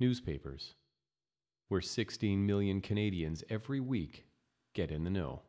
newspapers, where 16 million Canadians every week get in the know.